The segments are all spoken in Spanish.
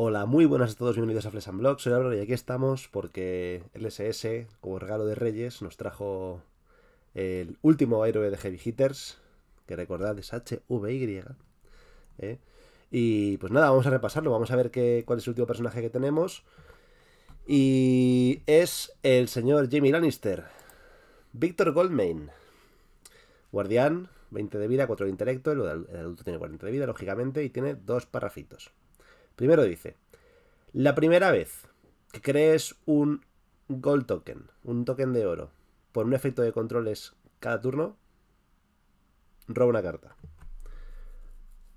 Hola, muy buenas a todos, bienvenidos a Flesh and Blog, soy Álvaro y aquí estamos porque LSS, como regalo de Reyes, nos trajo el último héroe de Heavy Hitters, que recordad es HVY. ¿eh? Y pues nada, vamos a repasarlo, vamos a ver qué, cuál es el último personaje que tenemos. Y es el señor Jamie Lannister, Victor Goldmain, guardián, 20 de vida, 4 de intelecto, el adulto tiene 40 de vida, lógicamente, y tiene dos parrafitos. Primero dice, la primera vez que crees un gold token, un token de oro, por un efecto de controles cada turno, roba una carta.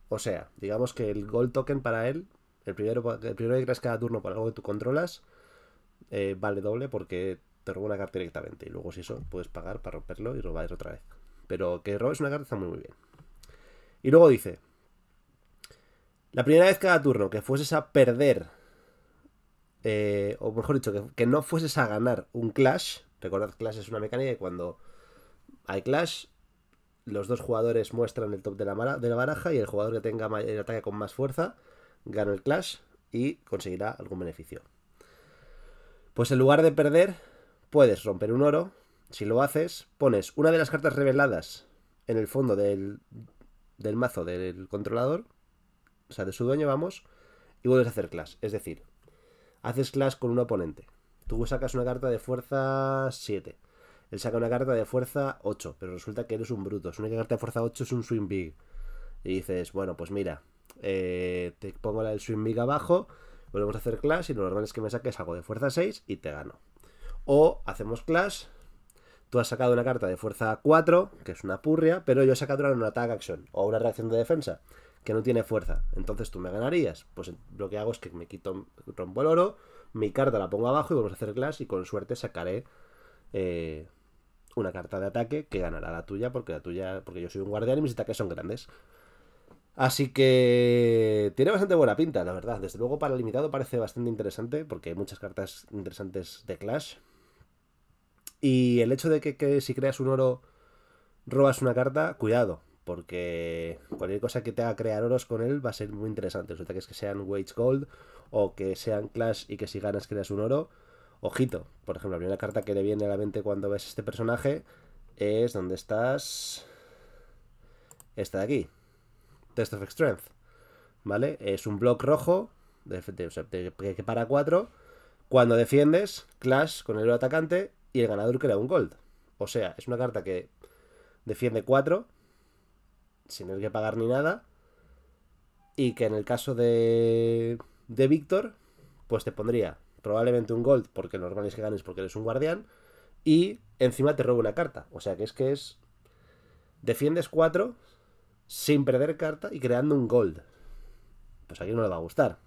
O sea, digamos que el gold token para él, el primero, que creas cada turno por algo que tú controlas, eh, vale doble porque te roba una carta directamente. Y luego, si eso, puedes pagar para romperlo y robar otra vez. Pero que robes una carta está muy, muy bien. Y luego dice, la primera vez cada turno que fueses a perder, eh, o mejor dicho, que, no fueses a ganar un clash, recordad, clash es una mecánica de cuando hay clash, los dos jugadores muestran el top de la, baraja y el jugador que tenga el ataque con más fuerza gana el clash y conseguirá algún beneficio. Pues en lugar de perder, puedes romper un oro. Si lo haces, pones una de las cartas reveladas en el fondo del mazo del controlador o sea, de su dueño vamos, y vuelves a hacer clash. Es decir, haces clash con un oponente. Tú sacas una carta de fuerza 7. Él saca una carta de fuerza 8, pero resulta que eres un bruto. Su única carta de fuerza 8 es un swing big. Y dices, bueno, pues mira, eh, te pongo la del swing big abajo, volvemos a hacer clash y lo normal es que me saques algo de fuerza 6 y te gano. O hacemos clash, tú has sacado una carta de fuerza 4, que es una purria, pero yo he sacado una attack action o una reacción de defensa que no tiene fuerza. Entonces tú me ganarías. Pues lo que hago es que me quito, rompo el oro, mi carta la pongo abajo y vamos a hacer clash y con suerte sacaré eh, una carta de ataque que ganará la tuya porque la tuya porque yo soy un guardián y mis ataques son grandes. Así que tiene bastante buena pinta, la verdad. Desde luego para limitado parece bastante interesante porque hay muchas cartas interesantes de clash. Y el hecho de que si creas un oro robas una carta, cuidado, porque cualquier cosa que te haga crear oros con él va a ser muy interesante. Resulta que es que sean wage gold o que sean clash y que si ganas creas un oro. Ojito, por ejemplo, la primera carta que le viene a la mente cuando ves este personaje es donde estás. Esta de aquí. Test of Strength. ¿Vale? Es un block rojo que para 4. Cuando defiendes, clash con el atacante y el ganador crea un gold. O sea, es una carta que defiende 4 sin tener que pagar ni nada. Y que en el caso de, de Víctor, pues te pondría probablemente un gold, porque lo normal es que ganes porque eres un guardián, y encima te roba una carta. O sea que es que es. Defiendes 4 sin perder carta y creando un gold. Pues aquí no le va a gustar.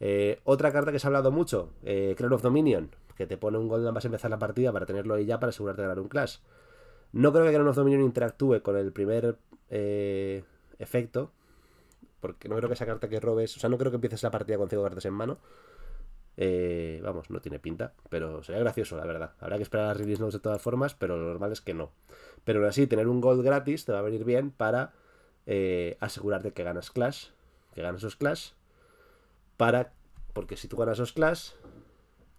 Eh, otra carta que se ha hablado mucho, eh, of Dominion, que te pone un gold a empezar la partida para tenerlo ahí ya para asegurarte de ganar un clash. No creo que Gran of Dominion interactúe con el primer eh, efecto. Porque no creo que esa carta que robes. O sea, no creo que empieces la partida con cinco cartas en mano. Eh, vamos, no tiene pinta. Pero sería gracioso, la verdad. Habrá que esperar a las release de todas formas, pero lo normal es que no. Pero aún así, tener un gold gratis te va a venir bien para eh, asegurarte que ganas Clash. Que ganas los Clash. Para. Porque si tú ganas los Clash,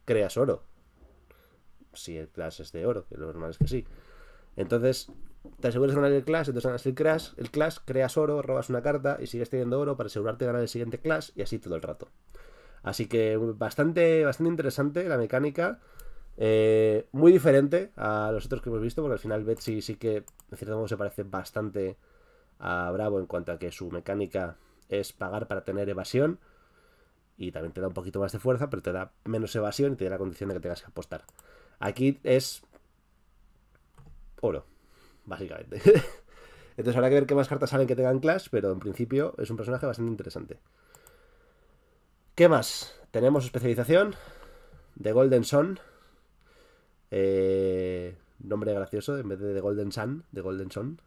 creas oro. Si el Clash es de oro, que lo normal es que sí. Entonces, te aseguras de ganar el clash, entonces ganas el clash, el clash, creas oro, robas una carta y sigues teniendo oro para asegurarte de ganar el siguiente clash y así todo el rato. Así que bastante, bastante interesante la mecánica. Eh, muy diferente a los otros que hemos visto, porque al final Betsy sí que, en cierto modo, se parece bastante a Bravo en cuanto a que su mecánica es pagar para tener evasión. Y también te da un poquito más de fuerza, pero te da menos evasión y te da la condición de que tengas que apostar. Aquí es oro, básicamente. Entonces habrá que ver qué más cartas salen que tengan Clash, pero en principio es un personaje bastante interesante. ¿Qué más? Tenemos especialización de Golden Sun. Eh, nombre gracioso, en vez de The Golden Sun, de Golden Sun.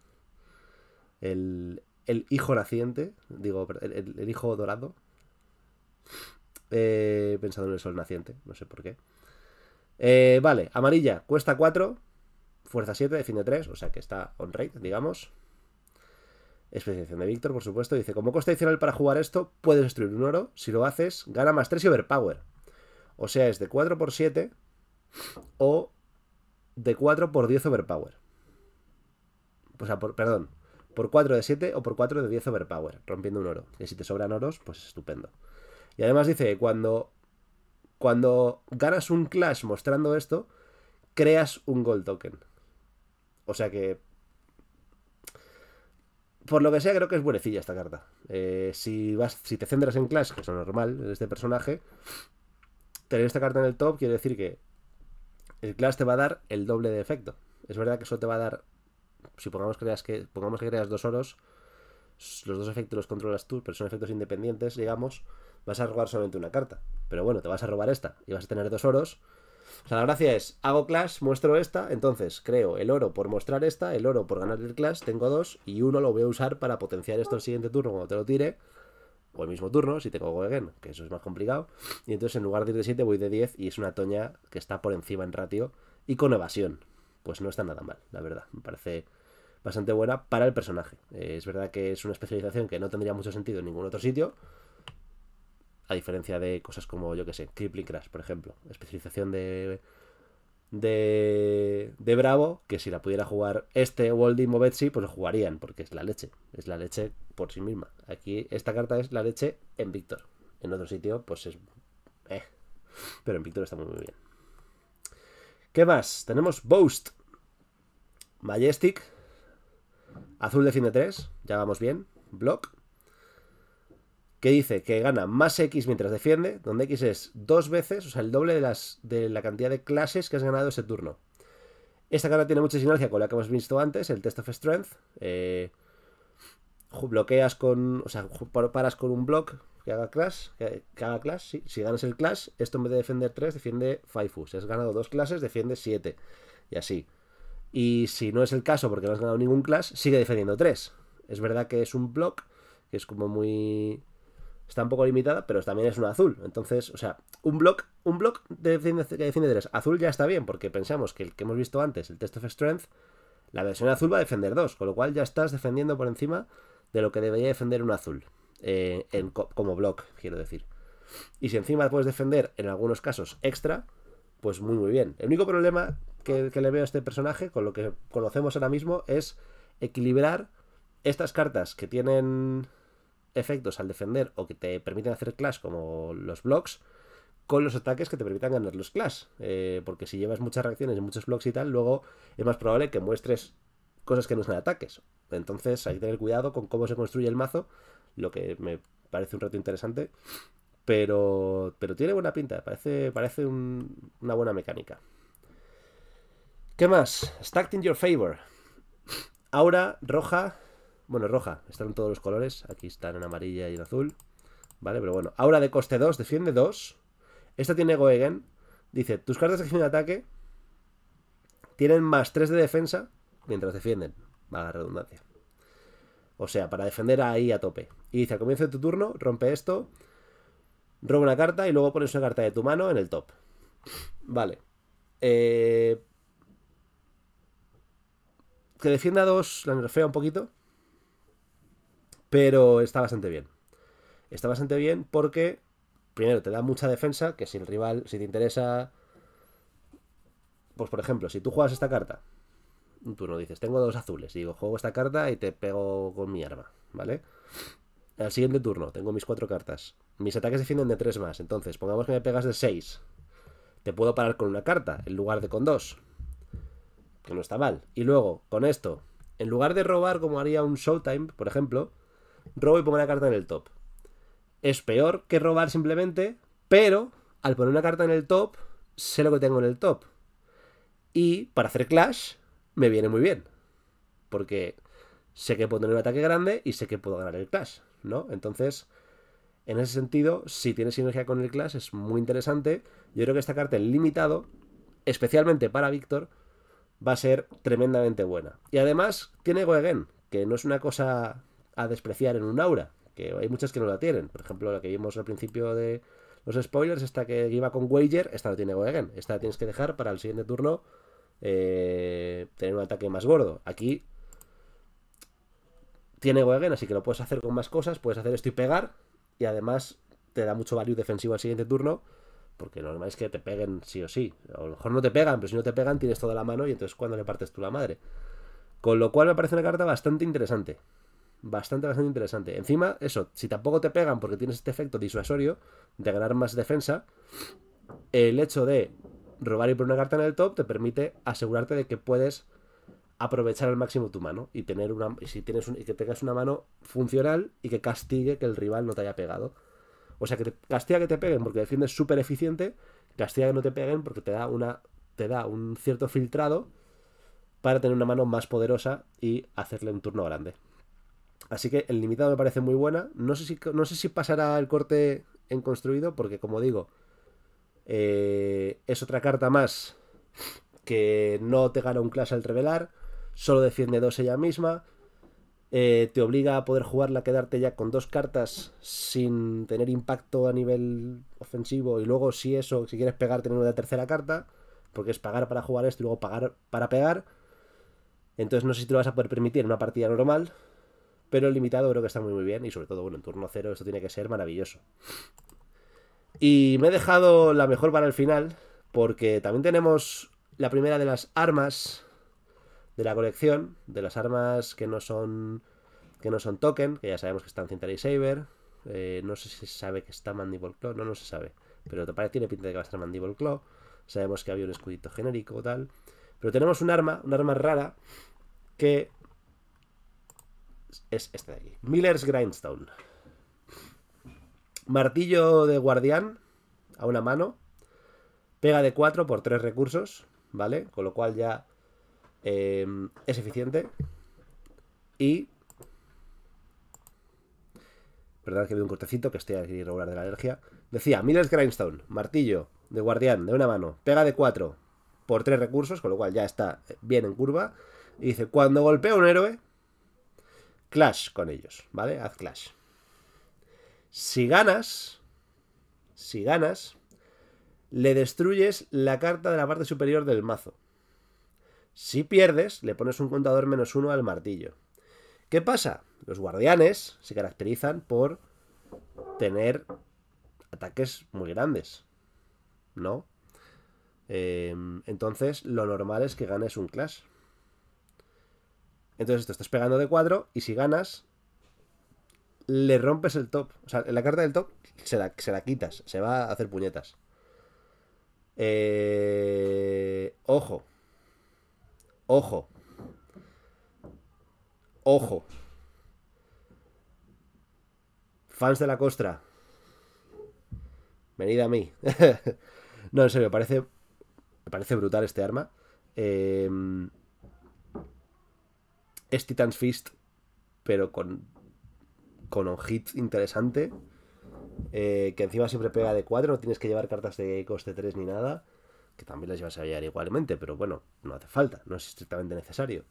El, hijo naciente, digo, el, hijo dorado. Eh, he pensado en el sol naciente, no sé por qué. Eh, vale, amarilla, cuesta 4, Fuerza 7, defiende 3, o sea que está on rate, digamos. Especialización de Víctor, por supuesto. Dice, como coste adicional para jugar esto, puedes destruir un oro. Si lo haces, gana más 3 y overpower. O sea, es de 4 por 7 o de 4 por 10 overpower. O sea, perdón, por 4 de 7 o por 4 de 10 overpower, rompiendo un oro. Y si te sobran oros, pues estupendo. Y además dice que cuando, cuando ganas un clash mostrando esto, creas un gold token. O sea que. Por lo que sea, creo que es buenecilla esta carta. Eh, si, vas, si te centras en Clash, que es lo normal en este personaje, tener esta carta en el top quiere decir que el Clash te va a dar el doble de efecto. Es verdad que eso te va a dar. Si pongamos que creas, que, pongamos que creas dos oros, los dos efectos los controlas tú, pero son efectos independientes, digamos, vas a robar solamente una carta. Pero bueno, te vas a robar esta y vas a tener dos oros o sea, la gracia es, hago clash, muestro esta, entonces creo el oro por mostrar esta, el oro por ganar el clash, tengo dos, y uno lo voy a usar para potenciar esto el siguiente turno cuando te lo tire, o el mismo turno, si tengo gogen, que eso es más complicado, y entonces en lugar de ir de 7 voy de 10, y es una toña que está por encima en ratio, y con evasión. Pues no está nada mal, la verdad, me parece bastante buena para el personaje. Eh, es verdad que es una especialización que no tendría mucho sentido en ningún otro sitio, a diferencia de cosas como, yo que sé, Crippling Crash, por ejemplo. Especialización de, de, Bravo, que si la pudiera jugar este Waldim o Betsy, pues lo jugarían, porque es la leche. Es la leche por sí misma. Aquí esta carta es la leche en victor En otro sitio, pues es... Eh. Pero en Víctor está muy, bien. ¿Qué más? Tenemos Boast. Majestic. Azul de fin de 3. Ya vamos bien. Block que dice que gana más X mientras defiende, donde X es dos veces, o sea, el doble de, las, de la cantidad de clases que has ganado ese turno. Esta carta tiene mucha sinergia con la que hemos visto antes, el Test of Strength. Eh, bloqueas con. O sea, paras con un block que haga clash. Si ganas el clash, esto en vez de defender 3, defiende 5 Si has ganado dos clases, defiende 7. Y así. Y si no es el caso, porque no has ganado ningún clash, sigue defendiendo 3. Es verdad que es un block, que es como muy está un poco limitada, pero también es una azul. Entonces, o sea, un block, un block de que define tres. Azul ya está bien, porque pensamos que el que hemos visto antes, el test of strength, la versión azul va a defender dos, con lo cual ya estás defendiendo por encima de lo que debería defender un azul. Eh, como block, quiero decir. Y si encima puedes defender, en algunos casos, extra, pues muy muy bien. El único problema que le veo a este personaje, con lo que conocemos ahora mismo, es equilibrar estas cartas que tienen efectos al defender o que te permiten hacer clash como los blocks con los ataques que te permitan ganar los clash. Eh, porque si llevas muchas reacciones y muchos blocks y tal, luego es más probable que muestres cosas que no sean ataques. Entonces hay que tener cuidado con cómo se construye el mazo, lo que me parece un reto interesante. Pero, pero tiene buena pinta, parece, parece una buena mecánica. ¿Qué más? Stacked in your favor. Aura roja bueno, roja. Están todos los colores. Aquí están en amarilla y en azul. Vale, pero bueno. ahora de coste 2, defiende 2. Esta tiene Goegen. Dice, tus cartas de acción de ataque tienen más 3 de defensa mientras defienden. Vaga redundancia. O sea, para defender ahí a tope. Y dice, al comienzo de tu turno, rompe esto, roba una carta y luego pones una carta de tu mano en el top. Vale. Eh... Que defienda 2 la nerfea un poquito. Pero está bastante bien. Está bastante bien porque, primero, te da mucha defensa, que si el rival, si te interesa... Pues por ejemplo, si tú juegas esta carta, tú pues no dices, tengo dos azules, digo, juego esta carta y te pego con mi arma, ¿vale? Al siguiente turno, tengo mis cuatro cartas. Mis ataques defienden de tres más, entonces, pongamos que me pegas de seis. Te puedo parar con una carta, en lugar de con dos. Que no está mal. Y luego, con esto, en lugar de robar como haría un Showtime, por ejemplo, robo y pongo una carta en el top. Es peor que robar simplemente, pero al poner una carta en el top, sé lo que tengo en el top. Y para hacer clash, me viene muy bien. Porque sé que puedo tener un ataque grande y sé que puedo ganar el clash, ¿no? Entonces, en ese sentido, si tiene sinergia con el clash, es muy interesante. Yo creo que esta carta en limitado, especialmente para Víctor, va a ser tremendamente buena. Y además, tiene Goegen, que no es una cosa a despreciar en un aura, que hay muchas que no la tienen. Por ejemplo, la que vimos al principio de los spoilers, esta que iba con Wager, esta no tiene goegen esta la tienes que dejar para el siguiente turno eh, tener un ataque más gordo. Aquí tiene goegen, así que lo puedes hacer con más cosas, puedes hacer esto y pegar, y además te da mucho value defensivo al siguiente turno. Porque lo normal es que te peguen sí o sí. A lo mejor no te pegan, pero si no te pegan tienes toda la mano y entonces cuando le partes tú la madre. Con lo cual me parece una carta bastante interesante bastante, bastante interesante. Encima, eso, si tampoco te pegan porque tienes este efecto disuasorio de ganar más defensa, el hecho de robar y poner una carta en el top te permite asegurarte de que puedes aprovechar al máximo tu mano y tener una si tienes y que tengas una mano funcional y que castigue que el rival no te haya pegado. O sea, que castiga que te peguen porque defiendes súper eficiente, castiga que no te peguen porque te da una te da un cierto filtrado para tener una mano más poderosa y hacerle un turno grande. Así que el limitado me parece muy buena. No sé si, no sé si pasará el corte en construido, porque como digo, eh, es otra carta más que no te gana un clase al revelar, solo defiende dos ella misma, eh, te obliga a poder jugarla, a quedarte ya con dos cartas sin tener impacto a nivel ofensivo y luego si eso, si quieres pegar, tener una tercera carta, porque es pagar para jugar esto y luego pagar para pegar. Entonces no sé si te lo vas a poder permitir en una partida normal, pero el limitado creo que está muy, muy bien y sobre todo, bueno, en turno cero esto tiene que ser maravilloso. Y me he dejado la mejor para el final porque también tenemos la primera de las armas de la colección, de las armas que no son que no son token, que ya sabemos que están Cinta y Saber, eh, no sé si se sabe que está Mandible Claw, no, no se sabe, pero te parece tiene pinta de que va a estar Mandible Claw, sabemos que había un escudito genérico tal, pero tenemos un arma, un arma rara que es este de aquí. Miller's Grindstone. Martillo de guardián a una mano. Pega de 4 por 3 recursos, ¿vale? Con lo cual ya eh, es eficiente. Y... Perdón que vi un cortecito, que estoy aquí regular de la alergia. Decía, Miller's Grindstone, martillo de guardián de una mano, pega de 4 por 3 recursos, con lo cual ya está bien en curva. Y dice, cuando golpea un héroe, clash con ellos, ¿vale? Haz clash. Si ganas, si ganas, le destruyes la carta de la parte superior del mazo. Si pierdes, le pones un contador menos uno al martillo. ¿Qué pasa? Los guardianes se caracterizan por tener ataques muy grandes, ¿no? Eh, entonces, lo normal es que ganes un clash. Entonces te estás pegando de cuadro y si ganas, le rompes el top. O sea, la carta del top se la, se la quitas, se va a hacer puñetas. Eh, ojo. Ojo. Ojo. Fans de la costra. Venid a mí. no, en serio, me parece. Me parece brutal este arma. Eh, es Titan's Fist, pero con, con un hit interesante. Eh, que encima siempre pega de 4, no tienes que llevar cartas de coste 3 ni nada, que también las llevas a llevar igualmente, pero bueno, no hace falta, no es estrictamente necesario.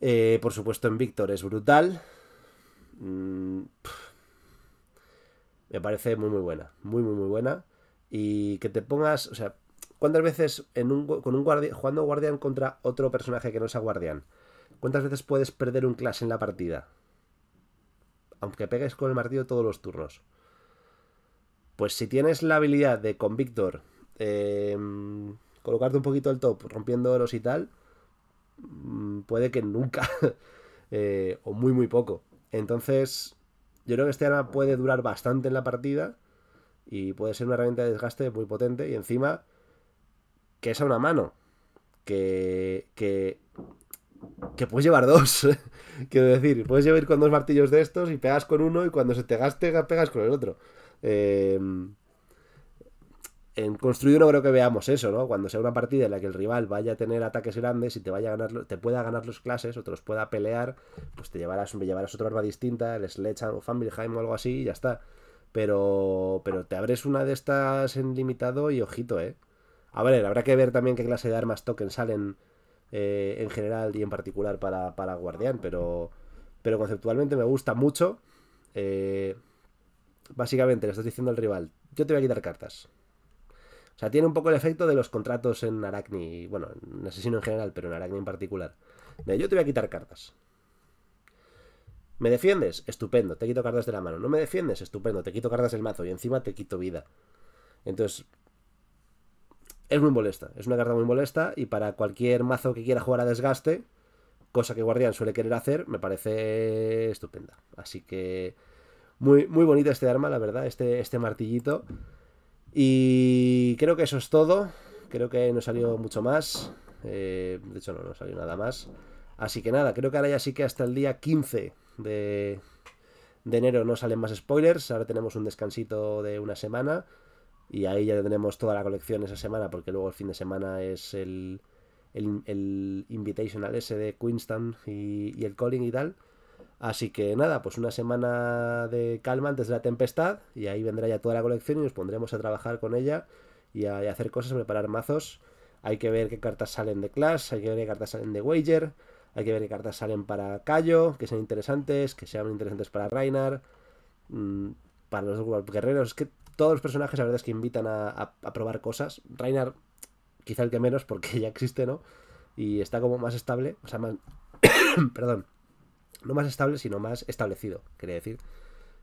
Eh, por supuesto, en Víctor es brutal. Mm, me parece muy, muy buena, muy, muy, muy buena. Y que te pongas, o sea, ¿cuántas veces con un jugando guardián contra otro personaje que no sea guardián? ¿Cuántas veces puedes perder un clash en la partida? Aunque pegues con el martillo todos los turnos. Pues si tienes la habilidad de con Víctor eh, colocarte un poquito el top, rompiendo oros y tal, mm, puede que nunca, eh, o muy muy poco. Entonces, yo creo que este arma puede durar bastante en la partida y puede ser una herramienta de desgaste muy potente y encima que es a una mano, que, que que puedes llevar dos. Quiero decir, puedes llevar con dos martillos de estos y pegas con uno y cuando se te gaste pegas con el otro. Em, en construir no creo que veamos eso, ¿no? Cuando sea una partida en la que el rival vaya a tener ataques grandes y te vaya a ganar, te pueda ganar los clases o te los pueda pelear, pues te llevarás, llevarás otra arma distinta, el Sledge o familyheim o algo así y ya está. Pero, pero te abres una de estas en limitado y ojito, ¿eh? A ver, habrá que ver también qué clase de armas Token salen eh, en general y en particular para, para, Guardián, pero, pero conceptualmente me gusta mucho. Eh, básicamente le estás diciendo al rival, yo te voy a quitar cartas. O sea, tiene un poco el efecto de los contratos en Aracni, bueno, en Asesino en general, pero en Aracni en particular. De yo te voy a quitar cartas. ¿Me defiendes? Estupendo, te quito cartas de la mano. ¿No me defiendes? Estupendo, te quito cartas del mazo y encima te quito vida. Entonces, es muy molesta. Es una carta muy molesta y para cualquier mazo que quiera jugar a desgaste, cosa que Guardián suele querer hacer, me parece estupenda. Así que muy, muy bonita este arma, la verdad, este, este martillito. Y creo que eso es todo. Creo que no salió mucho más. Eh, de hecho, no, no salió nada más. Así que nada, creo que ahora ya sí que hasta el día 15 de, de enero no salen más spoilers. Ahora tenemos un descansito de una semana. Y ahí ya tendremos toda la colección esa semana, porque luego el fin de semana es el, el, el Invitational S de Queenstown y, el Calling y tal. Así que nada, pues una semana de calma antes de la tempestad y ahí vendrá ya toda la colección y nos pondremos a trabajar con ella y a, hacer cosas, a preparar mazos. Hay que ver qué cartas salen de Clash, hay que ver qué cartas salen de Wager, hay que ver qué cartas salen para Cayo, que sean interesantes, que sean interesantes para Reinhardt, mm, para los guerreros. que todos los personajes, la verdad es que invitan a, probar cosas. Reinar, quizá el que menos, porque ya existe, ¿no? Y está como más estable, o sea, más. Perdón. No más estable, sino más establecido, quería decir.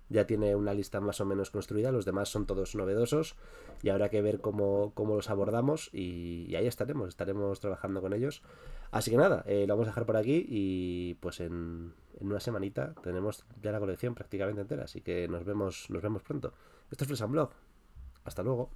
Ya tiene una lista más o menos construida, los demás son todos novedosos y habrá que ver cómo, cómo los abordamos y, ahí estaremos, estaremos trabajando con ellos. Así que nada, eh, lo vamos a dejar por aquí y pues en, una semanita tenemos ya la colección prácticamente entera, así que nos vemos, nos vemos pronto. Esto es el Blog. Hasta luego.